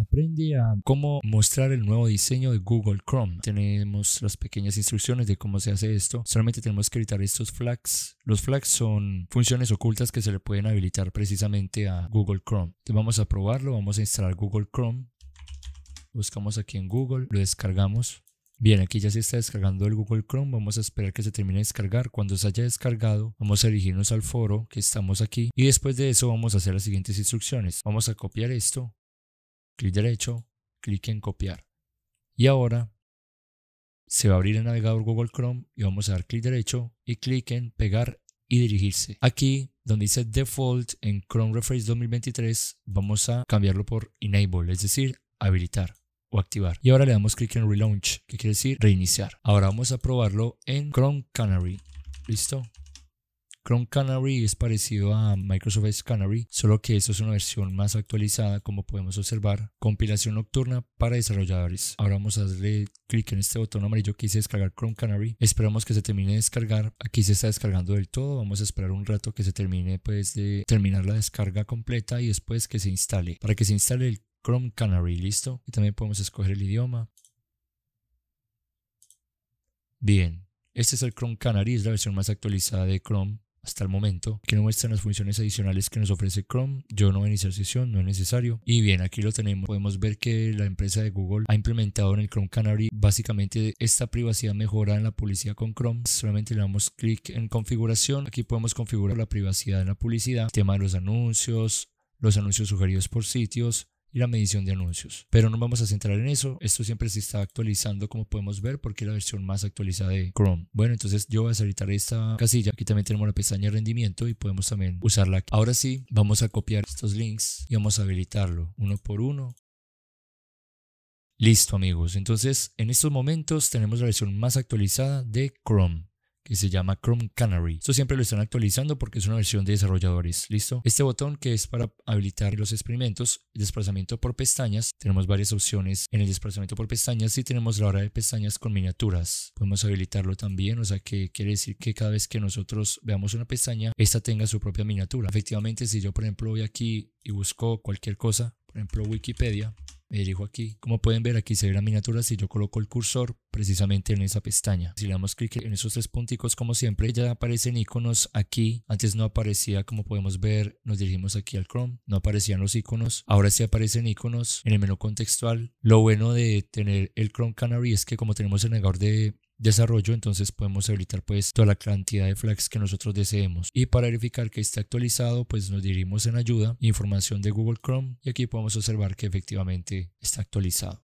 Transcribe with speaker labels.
Speaker 1: Aprende a cómo mostrar el nuevo diseño de Google Chrome. Tenemos las pequeñas instrucciones de cómo se hace esto. Solamente tenemos que editar estos flags. Los flags son funciones ocultas que se le pueden habilitar precisamente a Google Chrome. Entonces vamos a probarlo. Vamos a instalar Google Chrome. Buscamos aquí en Google. Lo descargamos. Bien, aquí ya se está descargando el Google Chrome, vamos a esperar que se termine de descargar. Cuando se haya descargado, vamos a dirigirnos al foro que estamos aquí y después de eso vamos a hacer las siguientes instrucciones. Vamos a copiar esto, clic derecho, clic en copiar. Y ahora se va a abrir el navegador Google Chrome y vamos a dar clic derecho y clic en pegar y dirigirse. Aquí donde dice default en Chrome Refresh 2023 vamos a cambiarlo por enable, es decir, habilitar o activar. Y ahora le damos clic en relaunch, que quiere decir reiniciar. Ahora vamos a probarlo en Chrome Canary. ¿Listo? Chrome Canary es parecido a Microsoft Canary, solo que esto es una versión más actualizada, como podemos observar. Compilación nocturna para desarrolladores. Ahora vamos a darle clic en este botón amarillo que dice descargar Chrome Canary. Esperamos que se termine de descargar. Aquí se está descargando del todo. Vamos a esperar un rato que se termine pues de terminar la descarga completa y después que se instale. Para que se instale el Chrome Canary, listo. Y también podemos escoger el idioma. Bien, este es el Chrome Canary, es la versión más actualizada de Chrome hasta el momento, que no muestran las funciones adicionales que nos ofrece Chrome. Yo no voy a iniciar sesión, no es necesario. Y bien, aquí lo tenemos. Podemos ver que la empresa de Google ha implementado en el Chrome Canary básicamente esta privacidad mejorada en la publicidad con Chrome. Solamente le damos clic en configuración. Aquí podemos configurar la privacidad en la publicidad, tema de los anuncios, los anuncios sugeridos por sitios, y la medición de anuncios. Pero no vamos a centrar en eso. Esto siempre se está actualizando como podemos ver porque es la versión más actualizada de Chrome. Bueno, entonces yo voy a deshabilitar esta casilla. Aquí también tenemos la pestaña rendimiento y podemos también usarla. Ahora sí, vamos a copiar estos links y vamos a habilitarlo uno por uno. Listo amigos, entonces en estos momentos tenemos la versión más actualizada de Chrome que se llama Chrome Canary. Esto siempre lo están actualizando porque es una versión de desarrolladores. ¿Listo? Este botón que es para habilitar los experimentos, desplazamiento por pestañas. Tenemos varias opciones en el desplazamiento por pestañas y tenemos la hora de pestañas con miniaturas. Podemos habilitarlo también, o sea que quiere decir que cada vez que nosotros veamos una pestaña, esta tenga su propia miniatura. Efectivamente, si yo por ejemplo voy aquí y busco cualquier cosa, por ejemplo Wikipedia, me dirijo aquí. Como pueden ver aquí se ve la miniatura si yo coloco el cursor precisamente en esa pestaña. Si le damos clic en esos tres punticos como siempre ya aparecen iconos aquí. Antes no aparecía como podemos ver nos dirigimos aquí al Chrome. No aparecían los iconos. Ahora sí aparecen iconos en el menú contextual. Lo bueno de tener el Chrome Canary es que como tenemos el navegador de desarrollo, entonces podemos habilitar pues toda la cantidad de flags que nosotros deseemos. Y para verificar que está actualizado, pues nos dirigimos en ayuda, información de Google Chrome y aquí podemos observar que efectivamente está actualizado.